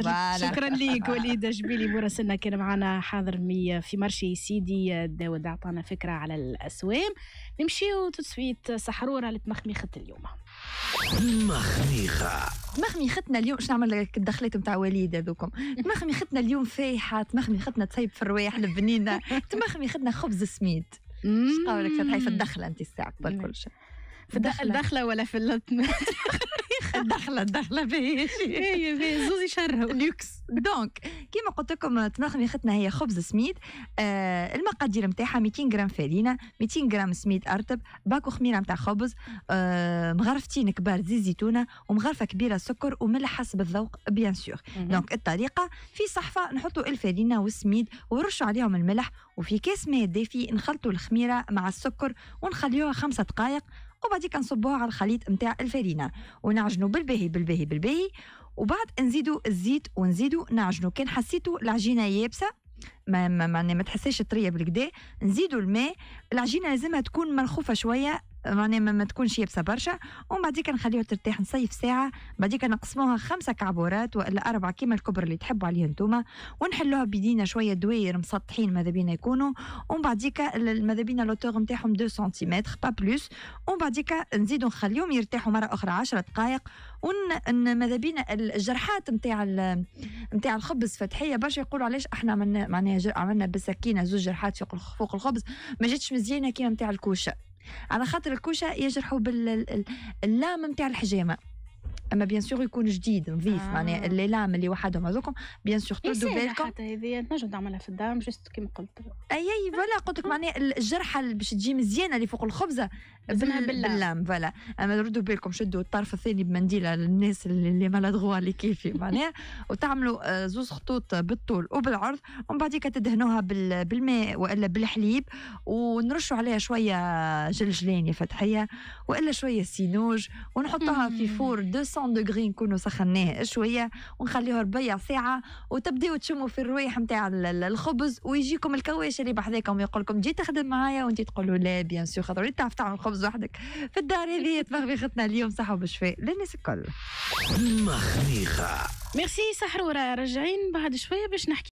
يسر شكرا لك وليد جبيلي مراسلنا كان معنا حاضر في مارشي سيدي داود اعطانا فكره على الاسوام نمشيو تسويت سحروره لتمخميخه اليوم مخميخة مخميختنا اليوم شنو نعمل لك الدخلات نتاع وليد هذوكم مخميختنا اليوم فايحة تمخميختنا تصيب في الروايح البنينة تمخميختنا خبز سميد شقاولك فتحي في الدخلة انت الساعة قبل كل شيء في الدخله الدخله ولا في الدخله الدخله باهي هي إيه، باهي زوز يشرهوا دونك كيما قلت لكم تناخمي ختنا هي خبز سميد آه، المقادير نتاعها 200 غرام فارينة 200 غرام سميد ارتب باكو خميره نتاع خبز آه، مغرفتين كبار زيت زيتونه ومغرفه كبيره سكر وملح حسب الذوق بيان سور دونك الطريقه في صحفه نحطوا الفارينه والسميد ونرشوا عليهم الملح وفي كاس ماء دافي نخلطوا الخميره مع السكر ونخليوها خمسة دقائق وبعديك نصبوها على الخليط نتاع الفرينه ونعجنوا بالباهي بالباهي بالباهي وبعد نزيدوا الزيت ونزيدوا نعجنوا كان حسيتوا العجينه يابسه ما ما ما, ما تحسيش طريه بالكدا نزيدوا الماء العجينه لازمها تكون منخوفه شويه معناها ما, ما تكونش يابسه برشا ومن بعديك نخليها ترتاح نصيف ساعه بعديك نقسموها خمسه كعبورات والا اربعه كيما الكبر اللي تحبوا عليها نتوما ونحلوها بيدينا شويه دوائر مسطحين ماذا بينا يكونوا ومن بعديك ماذا بينا لوتور نتاعهم 2 سنتيمتر با بلوس ومن بعديك نزيدوا نخليهم يرتاحوا مره اخرى 10 دقائق ون ماذا بينا الجرحات نتاع نتاع الخبز فتحيه برشا يقولوا علاش احنا عملنا معناها عملنا بالسكينه زوج جرحات فوق الخبز ما جاتش مزيانه كيما نتاع الكوشه على خاطر الكوشة يجرحوا باللام نتاع الحجامة اما بيان سور يكون جديد نظيف آه. معناها لام اللي وحدهم هذوكم بيان سور تردوا إيه، بالكم حتى هذه تنجم تعملها في الدار جست كيما قلت اي اي فوالا قلت لك آه. معناها الجرحه اللي باش تجي مزيانه اللي فوق الخبزه بال... باللام فوالا اما ردوا بالكم شدوا الطرف الثاني بمنديله للناس اللي مالادغوا اللي كيفي معناها وتعملوا آه، زوز خطوط بالطول وبالعرض ومن بعديك تدهنوها بال... بالماء والا بالحليب ونرشوا عليها شويه جلجلان يا فتحيه والا شويه سينوج ونحطوها في فور 200 100 دغري نكونوا سخناه شويه ونخليه ربيع ساعه وتبداو تشموا في الروايح نتاع الخبز ويجيكم الكواش اللي بحذاكم يقول لكم جيت تخدم معايا وانت تقولوا لا بيان سور خاطر تعرف تعمل خبز وحدك في الدار هذه تبغيختنا اليوم صحه وبشفاء للناس الكل مخنيخه ميرسي سحروره راجعين بعد شويه باش نحكي